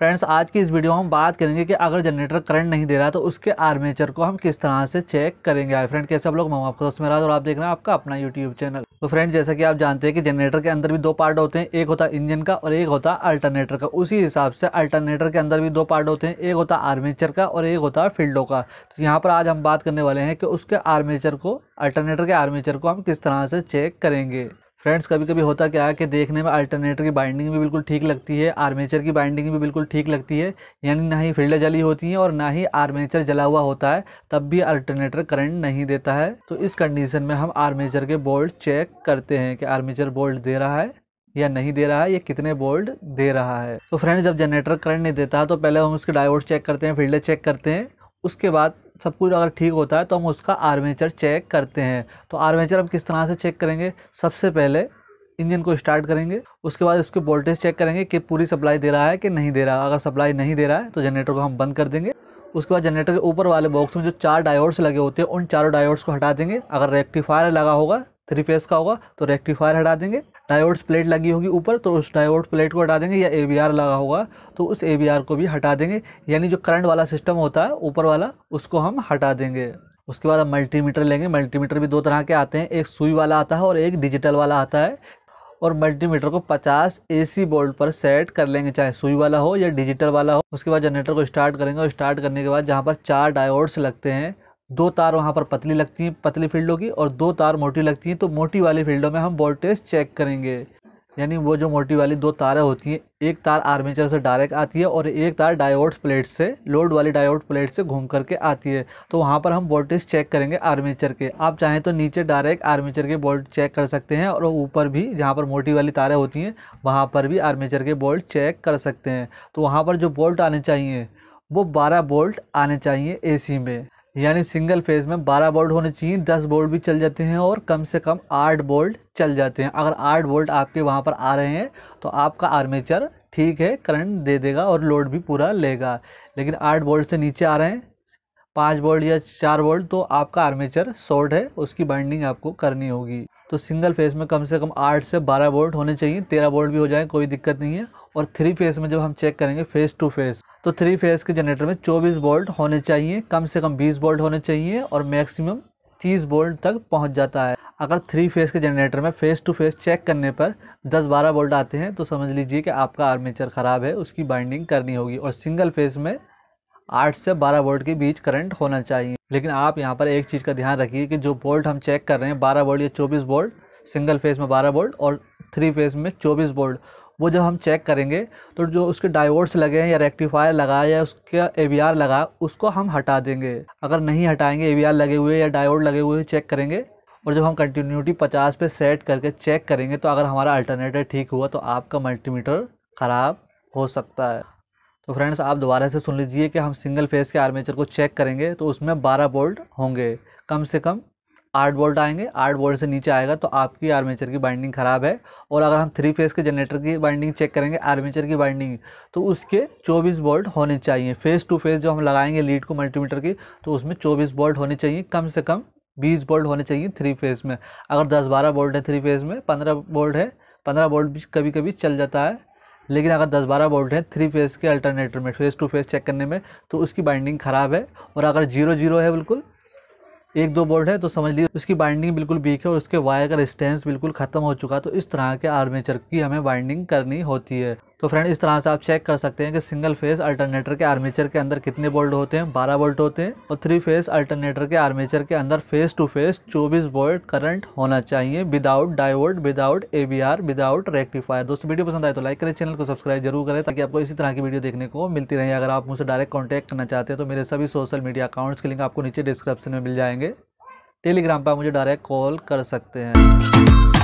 friends आज की इस वीडियो में हम बात करेंगे कि अगर जनरेटर करंट नहीं दे रहा तो उसके आर्मेचर को हम किस तरह से चेक करेंगे आई फ्रेंड कैसे आप लोग मैं आपका उसमें और आप देख रहे हैं आपका अपना यूट्यूब चैनल तो फ्रेंड जैसा कि आप जानते हैं कि जनरेटर के अंदर भी दो पार्ट होते हैं एक होता है इंजन का और एक होता है अल्टरनेटर का उसी हिसाब से अल्टरनेटर के अंदर भी दो पार्ट होते हैं एक होता है आर्मेचर का और एक होता है फील्डो का तो यहाँ पर आज हम बात करने वाले हैं कि उसके आर्मेचर को अल्टरनेटर के आर्मेचर को हम किस तरह से चेक करेंगे फ्रेंड्स कभी कभी होता क्या है कि देखने में अल्टरनेटर की बाइंडिंग भी बिल्कुल ठीक लगती है आर्मेचर की बाइंडिंग भी बिल्कुल ठीक लगती है यानी ना ही फिल्डर जली होती हैं और ना ही आर्मेचर जला हुआ होता है तब भी अल्टरनेटर करंट नहीं देता है तो इस कंडीशन में हम आर्मेचर के बोल्ट चेक करते हैं कि आर्मेचर बोल्ट दे रहा है या नहीं दे रहा है या कितने बोल्ट दे रहा है तो फ्रेंड्स जब जनरेटर करंट नहीं देता तो पहले हम उसके डायोड चेक करते हैं फील्डर चेक करते हैं उसके बाद सब कुछ अगर ठीक होता है तो हम उसका आर्मेचर चेक करते हैं तो आर्मेचर हम किस तरह से चेक करेंगे सबसे पहले इंजन को स्टार्ट करेंगे उसके बाद इसके वोल्टेज चेक करेंगे कि पूरी सप्लाई दे रहा है कि नहीं दे रहा अगर सप्लाई नहीं दे रहा है तो जनरेटर को हम बंद कर देंगे उसके बाद जनरेटर के ऊपर वाले बॉक्स में जो चार डायोड्स लगे होते हैं उन चारों डायोड्स को हटा देंगे अगर रेक्टिफायर लगा होगा थ्री फेस का होगा तो रेक्टिफायर हटा देंगे डायोड्स प्लेट लगी होगी ऊपर तो उस डायोड प्लेट को हटा देंगे या ए लगा होगा तो उस ए को भी हटा देंगे यानी जो करंट वाला सिस्टम होता है ऊपर वाला उसको हम हटा देंगे उसके बाद हम मल्टीमीटर लेंगे मल्टीमीटर भी दो तरह के आते हैं एक सुई वाला आता है और एक डिजिटल वाला आता है और मल्टीमीटर को 50 एसी बोल्ट पर सेट कर लेंगे चाहे सुई वाला हो या डिजिटल वाला हो उसके बाद जनरेटर को स्टार्ट करेंगे और स्टार्ट करने के बाद जहाँ पर चार डायोड्स लगते हैं दो तार वहाँ पर पतली लगती हैं पतली फील्डों की और दो तार मोटी लगती हैं तो मोटी वाली फील्डों में हम वोल्टेज चेक करेंगे यानी वो जो मोटी वाली दो तारें होती हैं एक तार आर्मेचर से डायरेक्ट आती है और एक तार डायोड प्लेट से लोड वाली डायोड प्लेट से घूम करके आती है तो वहाँ पर हम वोल्टेज चेक करेंगे आर्मेचर के आप चाहें तो नीचे डायरेक्ट आर्मेचर के बोल्ट चेक कर सकते हैं और ऊपर भी जहाँ पर मोटी वाली तारें होती हैं वहाँ पर भी आर्मेचर के बोल्ट चेक कर सकते हैं तो वहाँ पर जो बोल्ट आने चाहिए वो बारह बोल्ट आने चाहिए ए में यानी सिंगल फेज में 12 बोल्ट होने चाहिए 10 बोल्ट भी चल जाते हैं और कम से कम 8 बोल्ट चल जाते हैं अगर 8 बोल्ट आपके वहाँ पर आ रहे हैं तो आपका आर्मेचर ठीक है करंट दे देगा और लोड भी पूरा लेगा लेकिन 8 बोल्ट से नीचे आ रहे हैं पाँच बोल्ट या चार बोल्ट तो आपका आर्मेचर शॉर्ट है उसकी बाइंडिंग आपको करनी होगी तो सिंगल फेज में कम से कम आठ से बारह बोल्ट होने चाहिए तेरह बोल्ट भी हो जाए कोई दिक्कत नहीं है और थ्री फेज में जब हम चेक करेंगे फेस टू फेस तो थ्री फेज़ के जनरेटर में 24 वोल्ट होने चाहिए कम से कम 20 वोल्ट होने चाहिए और मैक्सिमम 30 वोल्ट तक पहुंच जाता है अगर थ्री फेज़ के जनरेटर में फ़ेस टू फेस चेक करने पर 10-12 वोल्ट आते हैं तो समझ लीजिए कि आपका आर्मेचर ख़राब है उसकी बाइंडिंग करनी होगी और सिंगल फेज़ में आठ से बारह वोल्ट के बीच करंट होना चाहिए लेकिन आप यहाँ पर एक चीज़ का ध्यान रखिए कि जो बोल्ट हम चेक कर रहे हैं बारह वोल्ट या चौबीस बोल्ट सिंगल फेज़ में बारह बोल्ट और थ्री फेज़ में चौबीस बोल्ट वो जब हम चेक करेंगे तो जो उसके डायोड्स लगे हैं या रेक्टिफायर लगा या उसका ए वी आर लगा उसको हम हटा देंगे अगर नहीं हटाएंगे ए वी आर लगे हुए या डायोड लगे हुए चेक करेंगे और जब हम कंटिन्यूटी 50 पे सेट करके चेक करेंगे तो अगर हमारा अल्टरनेटर ठीक हुआ तो आपका मल्टीमीटर ख़राब हो सकता है तो फ्रेंड्स आप दोबारा से सुन लीजिए कि हम सिंगल फेज़ के आर्मेचर को चेक करेंगे तो उसमें 12 वोल्ट होंगे कम से कम आठ वोल्ट आएंगे आठ वोल्ट से नीचे आएगा तो आपकी आर्मेचर की बाइंडिंग ख़राब है और अगर हम थ्री फेज़ के जनरेटर की बाइंडिंग चेक करेंगे आर्मेचर की बाइंडिंग तो उसके चौबीस वोल्ट होने चाहिए फेज़ टू फेज़ जो हम लगाएंगे लीड को मल्टीमीटर की तो उसमें चौबीस वोल्ट होने चाहिए कम से कम बीस वोल्ट होने चाहिए थ्री फेज़ में अगर दस बारह वोल्ट है थ्री फेज़ में पंद्रह वोल्ट है पंद्रह वोल्ट भी कभी कभी चल जाता है लेकिन अगर 10 12 वोल्ट है थ्री फेज़ के अल्टरनेटर में फेज़ टू फेज़ चेक करने में तो उसकी बाइंडिंग ख़राब है और अगर जीरो जीरो है बिल्कुल एक दो बोल्ट है तो समझ लीजिए उसकी बाइंडिंग बिल्कुल वीक है और उसके वायर का रिस्टेंस बिल्कुल खत्म हो चुका तो इस तरह के आर्मेचर की हमें बाइंडिंग करनी होती है तो फ्रेंड इस तरह से आप चेक कर सकते हैं कि सिंगल फेस अल्टरनेटर के आर्मेचर के अंदर कितने बोल्ट होते हैं 12 वोल्ट होते हैं और थ्री फेस अल्टरनेटर के आर्मेचर के अंदर phase to phase 24 volt current होना चाहिए without diode without a without rectifier दोस्तों वीडियो पसंद आए तो लाइक करें चैनल को सब्सक्राइब जरूर करें ताकि आपको इसी तरह की वीडियो देखने को मिलती रहे अगर आप मुझसे डायरेक्ट कॉन्टैक्ट करना चाहते हैं तो मेरे सभी सोशल मीडिया अकाउंट्स के लिंक आपको नीचे डिस्क्रिप्शन में मिल जाएंगे टेलीग्राम पर मुझे डायरेक्ट कॉल कर सकते हैं